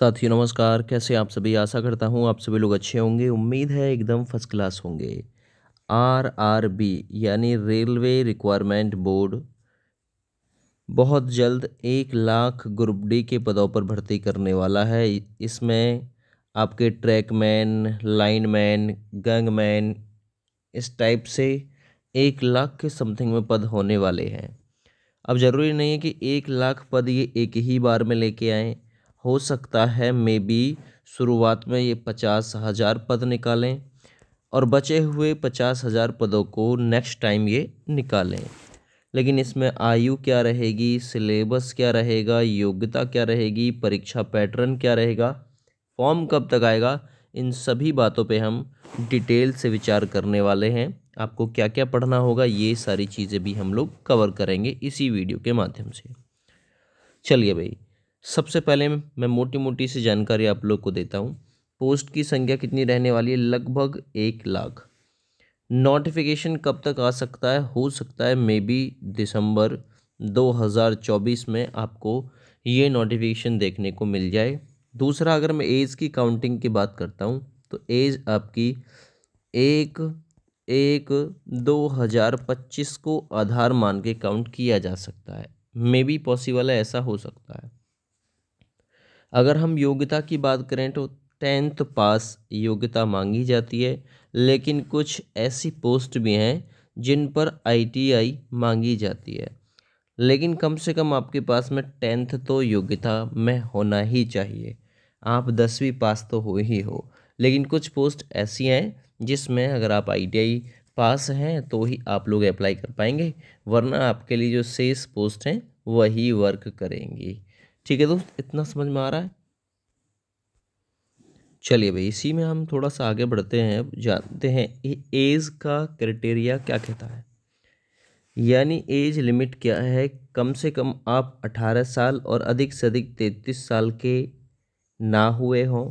साथियों नमस्कार कैसे आप सभी आशा करता हूँ आप सभी लोग अच्छे होंगे उम्मीद है एकदम फर्स्ट क्लास होंगे आर आर बी यानी रेलवे रिक्वायरमेंट बोर्ड बहुत जल्द एक लाख ग्रुप डी के पदों पर भर्ती करने वाला है इसमें आपके ट्रैकमैन लाइनमैन गंगमैन इस टाइप से एक लाख के समथिंग में पद होने वाले हैं अब ज़रूरी नहीं है कि एक लाख पद ये एक ही बार में लेके आएँ हो सकता है मे बी शुरुआत में ये पचास हज़ार पद निकालें और बचे हुए पचास हज़ार पदों को नेक्स्ट टाइम ये निकालें लेकिन इसमें आयु क्या रहेगी सिलेबस क्या रहेगा योग्यता क्या रहेगी परीक्षा पैटर्न क्या रहेगा फॉर्म कब तक आएगा इन सभी बातों पे हम डिटेल से विचार करने वाले हैं आपको क्या क्या पढ़ना होगा ये सारी चीज़ें भी हम लोग कवर करेंगे इसी वीडियो के माध्यम से चलिए भाई सबसे पहले मैं मोटी मोटी सी जानकारी आप लोग को देता हूँ पोस्ट की संख्या कितनी रहने वाली है लगभग एक लाख नोटिफिकेशन कब तक आ सकता है हो सकता है मे बी दिसंबर 2024 में आपको ये नोटिफिकेशन देखने को मिल जाए दूसरा अगर मैं एज की काउंटिंग की बात करता हूँ तो एज आपकी एक एक दो हज़ार पच्चीस को आधार मान के काउंट किया जा सकता है मे बी पॉसिबल है ऐसा हो सकता है अगर हम योग्यता की बात करें तो टेंथ पास योग्यता मांगी जाती है लेकिन कुछ ऐसी पोस्ट भी हैं जिन पर आईटीआई मांगी जाती है लेकिन कम से कम आपके पास में टेंथ तो योग्यता में होना ही चाहिए आप दसवीं पास तो हो ही हो लेकिन कुछ पोस्ट ऐसी हैं जिसमें अगर आप आईटीआई पास हैं तो ही आप लोग अप्लाई कर पाएंगे वरना आपके लिए जो शेष पोस्ट हैं वही वर्क करेंगी ठीक है दोस्त इतना समझ में आ रहा है चलिए भाई इसी में हम थोड़ा सा आगे बढ़ते हैं जानते हैं एज का क्राइटेरिया क्या कहता है यानी एज लिमिट क्या है कम से कम आप 18 साल और अधिक से अधिक तैंतीस साल के ना हुए हों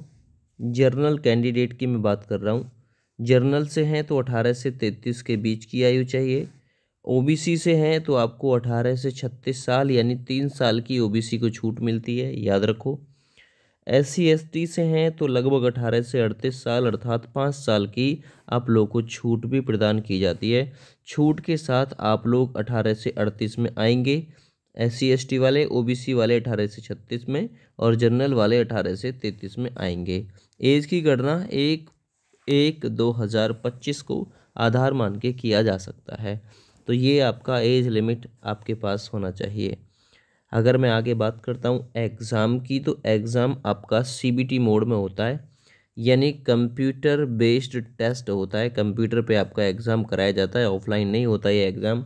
जर्नल कैंडिडेट की मैं बात कर रहा हूँ जर्नल से हैं तो 18 से 33 के बीच की आयु चाहिए ओबीसी से हैं तो आपको अठारह से छत्तीस साल यानी तीन साल की ओबीसी को छूट मिलती है याद रखो एस सी एस टी से हैं तो लगभग अठारह से अड़तीस साल अर्थात पाँच साल की आप लोगों को छूट भी प्रदान की जाती है छूट के साथ आप लोग अठारह से अड़तीस में आएंगे एस सी एस टी वाले ओ बी सी वाले अठारह से छत्तीस में और जनरल वाले अठारह से तैंतीस में आएंगे एज की गणना एक एक दो हज़ार पच्चीस को आधार मान के किया जा सकता है तो ये आपका एज लिमिट आपके पास होना चाहिए अगर मैं आगे बात करता हूँ एग्ज़ाम की तो एग्ज़ाम आपका सी मोड में होता है यानी कंप्यूटर बेस्ड टेस्ट होता है कंप्यूटर पे आपका एग्ज़ाम कराया जाता है ऑफलाइन नहीं होता ये एग्ज़ाम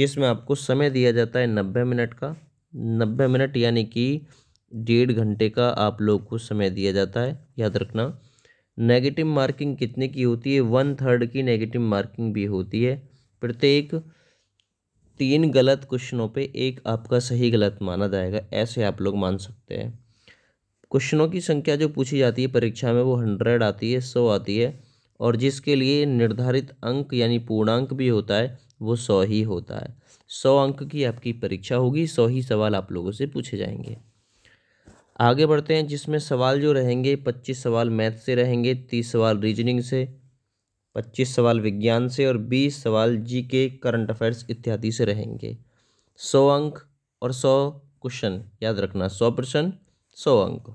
जिसमें आपको समय दिया जाता है नब्बे मिनट का नब्बे मिनट यानी कि डेढ़ घंटे का आप लोग को समय दिया जाता है याद रखना नेगेटिव मार्किंग कितने की होती है वन थर्ड की नेगेटिव मार्किंग भी होती है प्रत्येक तीन गलत क्वेश्चनों पे एक आपका सही गलत माना जाएगा ऐसे आप लोग मान सकते हैं क्वेश्चनों की संख्या जो पूछी जाती है परीक्षा में वो हंड्रेड आती है सौ आती है और जिसके लिए निर्धारित अंक यानी पूर्णांक भी होता है वो सौ ही होता है सौ अंक की आपकी परीक्षा होगी सौ ही सवाल आप लोगों से पूछे जाएंगे आगे बढ़ते हैं जिसमें सवाल जो रहेंगे पच्चीस सवाल मैथ से रहेंगे तीस सवाल रीजनिंग से पच्चीस सवाल विज्ञान से और बीस सवाल जी के करंट अफेयर्स इत्यादि से रहेंगे सौ अंक और सौ क्वेश्चन याद रखना सौ प्रश्न सौ अंक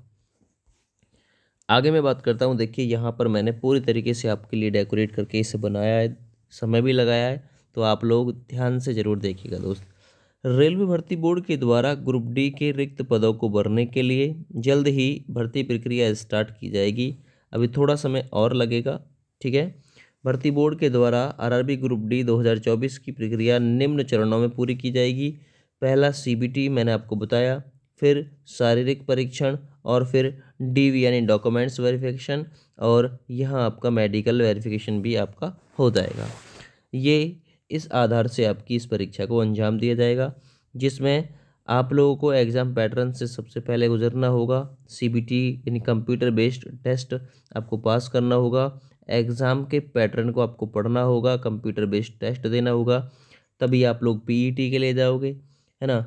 आगे मैं बात करता हूँ देखिए यहाँ पर मैंने पूरी तरीके से आपके लिए डेकोरेट करके इसे बनाया है समय भी लगाया है तो आप लोग ध्यान से ज़रूर देखिएगा दोस्त रेलवे भर्ती बोर्ड के द्वारा ग्रुप डी के रिक्त पदों को भरने के लिए जल्द ही भर्ती प्रक्रिया स्टार्ट की जाएगी अभी थोड़ा समय और लगेगा ठीक है भर्ती बोर्ड के द्वारा आरआरबी ग्रुप डी 2024 की प्रक्रिया निम्न चरणों में पूरी की जाएगी पहला सीबीटी मैंने आपको बताया फिर शारीरिक परीक्षण और फिर डीवी यानी डॉक्यूमेंट्स वेरिफिकेशन और यहाँ आपका मेडिकल वेरिफिकेशन भी आपका हो जाएगा ये इस आधार से आपकी इस परीक्षा को अंजाम दिया जाएगा जिसमें आप लोगों को एग्ज़ाम पैटर्न से सबसे पहले गुजरना होगा टी यानी कंप्यूटर बेस्ड टेस्ट आपको पास करना होगा एग्ज़ाम के पैटर्न को आपको पढ़ना होगा कंप्यूटर बेस्ड टेस्ट देना होगा तभी आप लोग पी e के लिए जाओगे है ना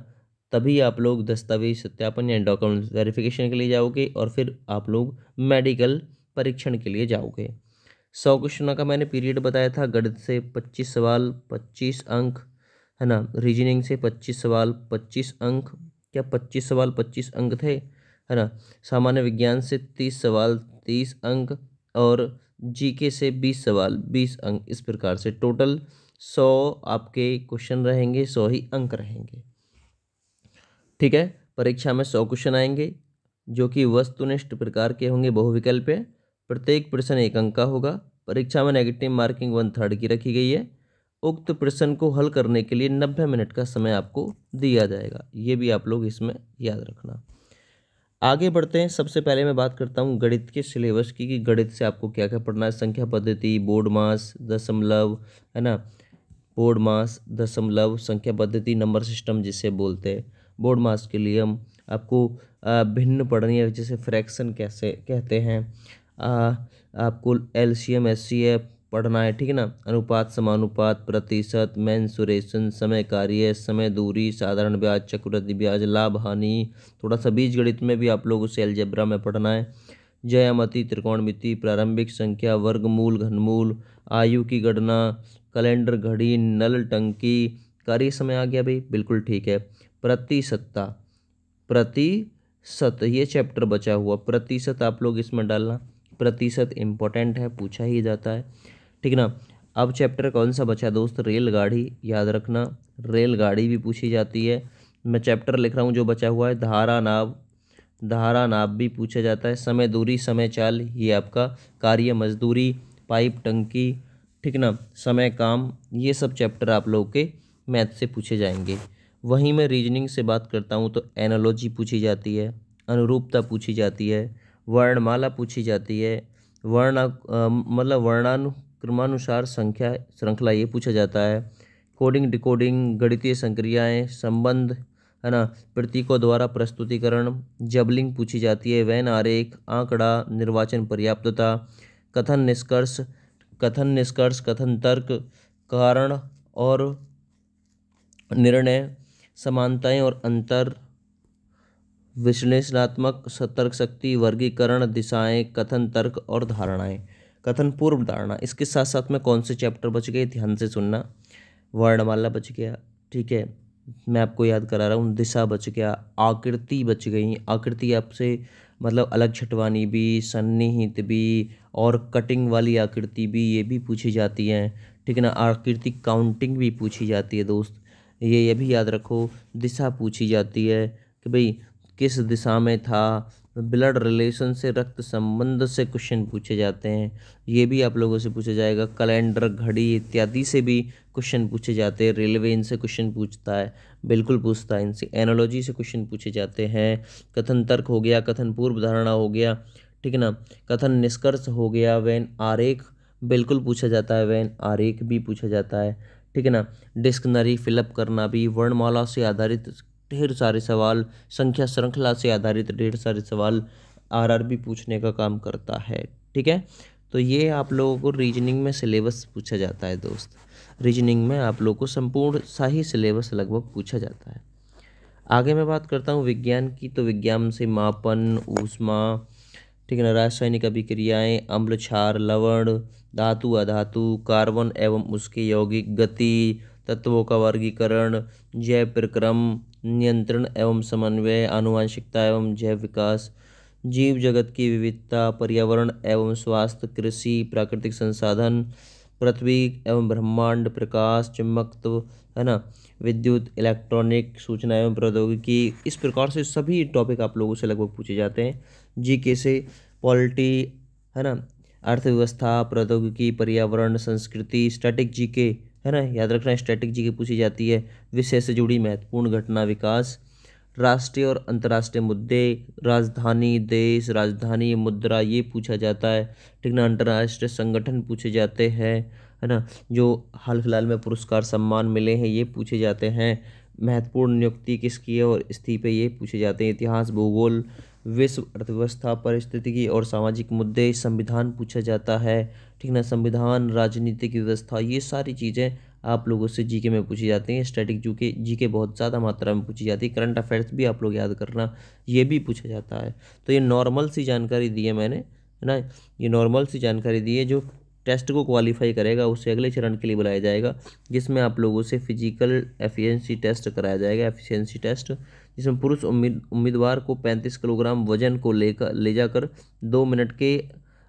तभी आप लोग दस्तावेज सत्यापन या डॉक्यूमेंट वेरिफिकेशन के लिए जाओगे और फिर आप लोग मेडिकल परीक्षण के लिए जाओगे सौ क्वेश्चनों का मैंने पीरियड बताया था गणित से पच्चीस सवाल पच्चीस अंक है ना रीजनिंग से पच्चीस सवाल पच्चीस अंक क्या पच्चीस सवाल पच्चीस अंक थे है ना सामान्य विज्ञान से तीस सवाल तीस अंक और जीके से बीस सवाल बीस अंक इस प्रकार से टोटल सौ आपके क्वेश्चन रहेंगे सौ ही अंक रहेंगे ठीक है परीक्षा में सौ क्वेश्चन आएंगे जो कि वस्तुनिष्ठ प्रकार के होंगे बहुविकल्प है प्रत्येक प्रश्न एक अंक का होगा परीक्षा में नेगेटिव मार्किंग वन थर्ड की रखी गई है उक्त प्रश्न को हल करने के लिए नब्बे मिनट का समय आपको दिया जाएगा ये भी आप लोग इसमें याद रखना आगे बढ़ते हैं सबसे पहले मैं बात करता हूँ गणित के सिलेबस की कि गणित से आपको क्या क्या पढ़ना है संख्या पद्धति बोर्ड मास दशमलव है ना बोर्ड मास दशमलव संख्या पद्धति नंबर सिस्टम जिसे बोलते हैं बोर्ड मास के लिए हम आपको भिन्न पढ़नी है जैसे फ्रैक्शन कैसे कहते हैं आपको L C M S C F पढ़ना है ठीक है ना अनुपात समानुपात प्रतिशत मैंसुरेशन समय कार्य समय दूरी साधारण ब्याज चक्रवृद्धि ब्याज लाभ हानि थोड़ा सा बीज गणित में भी आप लोगों से एलजेब्रा में पढ़ना है जयामति त्रिकोणमिति प्रारंभिक संख्या वर्गमूल घनमूल आयु की गणना कैलेंडर घड़ी नल टंकी कार्य समय आ गया भाई बिल्कुल ठीक है प्रतिशतता प्रतिशत ये चैप्टर बचा हुआ प्रतिशत आप लोग इसमें डालना प्रतिशत इम्पोर्टेंट है पूछा ही जाता है ठीक ना अब चैप्टर कौन सा बचा है दोस्त रेलगाड़ी याद रखना रेलगाड़ी भी पूछी जाती है मैं चैप्टर लिख रहा हूँ जो बचा हुआ है धारा नाव धारा नाव भी पूछा जाता है समय दूरी समय चाल ये आपका कार्य मजदूरी पाइप टंकी ठीक ना समय काम ये सब चैप्टर आप लोग के मैथ से पूछे जाएंगे वहीं मैं रीजनिंग से बात करता हूँ तो एनोलॉजी पूछी जाती है अनुरूपता पूछी जाती है वर्णमाला पूछी जाती है वर्ण मतलब वर्णानु क्रमानुसार संख्या श्रृंखला ये पूछा जाता है कोडिंग डिकोडिंग गणितीय संक्रियाएँ संबंध है ना प्रतीकों द्वारा प्रस्तुतिकरण जबलिंग पूछी जाती है वैन आरेख आंकड़ा निर्वाचन पर्याप्तता कथन निष्कर्ष कथन निष्कर्ष कथन तर्क कारण और निर्णय समानताएं और अंतर विश्लेषणात्मक सतर्क शक्ति वर्गीकरण दिशाएं कथन तर्क और धारणाएं कथन पूर्व धारणा इसके साथ साथ में कौन से चैप्टर बच गए ध्यान से सुनना वर्णमाला बच गया ठीक है मैं आपको याद करा रहा हूँ दिशा बच गया आकृति बच गई आकृति आपसे मतलब अलग छटवानी भी सन्निहित भी और कटिंग वाली आकृति भी ये भी पूछी जाती है ठीक है ना आकृति काउंटिंग भी पूछी जाती है दोस्त ये ये भी याद रखो दिशा पूछी जाती है कि भाई किस दिशा में था ब्लड रिलेशन से रक्त संबंध से क्वेश्चन पूछे जाते हैं ये भी आप लोगों से पूछा जाएगा कैलेंडर घड़ी इत्यादि से भी क्वेश्चन पूछे जाते हैं रेलवे इनसे क्वेश्चन पूछता है बिल्कुल पूछता है इनसे एनोलॉजी से क्वेश्चन पूछे जाते हैं कथन तर्क हो गया कथन पूर्व धारणा हो गया ठीक है ना कथन निष्कर्ष हो गया वैन आरेख बिल्कुल पूछा जाता है वैन आरेख भी पूछा जाता है ठीक है ना डिस्कनरी फिलअप करना भी वर्णमाला से आधारित ढेर सारे सवाल संख्या श्रृंखला से आधारित ढेर सारे सवाल आरआरबी पूछने का काम करता है ठीक है तो ये आप लोगों को रीजनिंग में सिलेबस पूछा जाता है दोस्त रीजनिंग में आप लोगों को संपूर्ण सा ही सिलेबस लगभग पूछा जाता है आगे मैं बात करता हूँ विज्ञान की तो विज्ञान से मापन ऊष्मा ठीक है ना रासायनिक अभिक्रियाएँ अम्ल क्षार लवण धातु अधातु कार्बन एवं उसके यौगिक गति तत्वों का वर्गीकरण जैव प्रक्रम नियंत्रण एवं समन्वय आनुवांशिकता एवं जैव विकास जीव जगत की विविधता पर्यावरण एवं स्वास्थ्य कृषि प्राकृतिक संसाधन पृथ्वी एवं ब्रह्मांड प्रकाश चुंबकत्व तो, है ना विद्युत इलेक्ट्रॉनिक सूचना एवं प्रौद्योगिकी इस प्रकार से सभी टॉपिक आप लोगों से लगभग पूछे जाते हैं जी के से पॉलिटी है ना अर्थव्यवस्था प्रौद्योगिकी पर्यावरण संस्कृति स्टैटिक जी के है ना याद रखना स्ट्रेटेजी की पूछी जाती है विषय से जुड़ी महत्वपूर्ण घटना विकास राष्ट्रीय और अंतर्राष्ट्रीय मुद्दे राजधानी देश राजधानी मुद्रा ये पूछा जाता है ठीक ना अंतर्राष्ट्रीय संगठन पूछे जाते हैं है ना जो हाल फिलहाल में पुरस्कार सम्मान मिले हैं ये पूछे जाते हैं महत्वपूर्ण नियुक्ति किसकी है और पे ये पूछे जाते हैं इतिहास भूगोल विश्व अर्थव्यवस्था की और सामाजिक मुद्दे संविधान पूछा जाता है ठीक ना संविधान राजनीतिक व्यवस्था ये सारी चीज़ें आप लोगों से जीके में पूछी जाती हैं स्टैटिक जू के जी के बहुत ज़्यादा मात्रा में पूछी जाती है करंट अफेयर्स भी आप लोग याद करना ये भी पूछा जाता है तो ये नॉर्मल सी जानकारी दी है मैंने है ना ये नॉर्मल सी जानकारी दी है जो टेस्ट को क्वालिफाई करेगा उसे अगले चरण के लिए बुलाया जाएगा जिसमें आप लोगों से फिजिकल एफिशिएंसी टेस्ट कराया जाएगा एफिशिएंसी टेस्ट जिसमें पुरुष उम्मीद उम्मीदवार को पैंतीस किलोग्राम वजन को लेकर ले जाकर दो मिनट के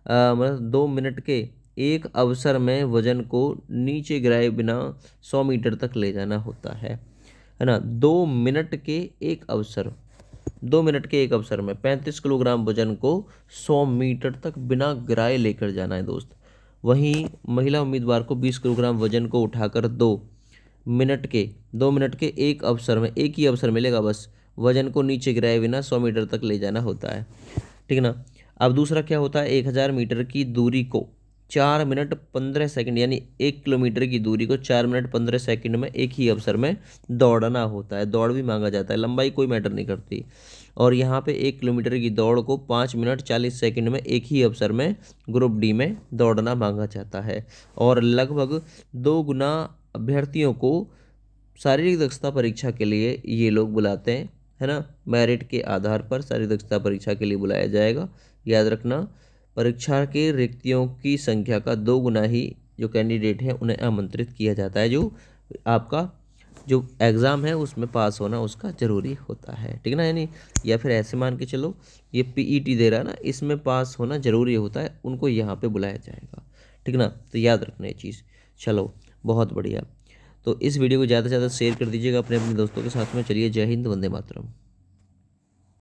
मतलब दो मिनट के एक अवसर में वजन को नीचे गिराए बिना सौ मीटर तक ले जाना होता है है ना दो मिनट के एक अवसर दो मिनट के एक अवसर में पैंतीस किलोग्राम वजन को सौ मीटर तक बिना गिराए लेकर जाना है दोस्त वहीं महिला उम्मीदवार को बीस किलोग्राम वजन को उठाकर दो मिनट के दो मिनट के एक अवसर में एक ही अवसर मिलेगा बस वजन को नीचे गिराए बिना सौ मीटर तक ले जाना होता है ठीक है ना अब दूसरा क्या होता है एक हज़ार मीटर की दूरी को चार मिनट पंद्रह सेकंड यानी एक किलोमीटर की दूरी को चार मिनट पंद्रह सेकंड में एक ही अवसर में दौड़ना होता है दौड़ भी मांगा जाता है लंबाई कोई मैटर नहीं करती और यहाँ पे एक किलोमीटर की दौड़ को पाँच मिनट चालीस सेकंड में एक ही अवसर में ग्रुप डी में दौड़ना मांगा जाता है और लगभग दो गुना अभ्यर्थियों को शारीरिक दक्षता परीक्षा के लिए ये लोग बुलाते हैं है ना मेरिट के आधार पर शारीरिक दक्षता परीक्षा के लिए बुलाया जाएगा याद रखना परीक्षा के रिक्तियों की संख्या का दो गुना ही जो कैंडिडेट हैं उन्हें आमंत्रित किया जाता है जो आपका जो एग्ज़ाम है उसमें पास होना उसका ज़रूरी होता है ठीक ना यानी या फिर ऐसे मान के चलो ये पीईटी e दे रहा है ना इसमें पास होना ज़रूरी होता है उनको यहाँ पे बुलाया जाएगा ठीक ना तो याद रखना ये चीज़ चलो बहुत बढ़िया तो इस वीडियो को ज़्यादा से ज़्यादा शेयर कर दीजिएगा अपने अपने दोस्तों के साथ में चलिए जय हिंद वंदे मातरम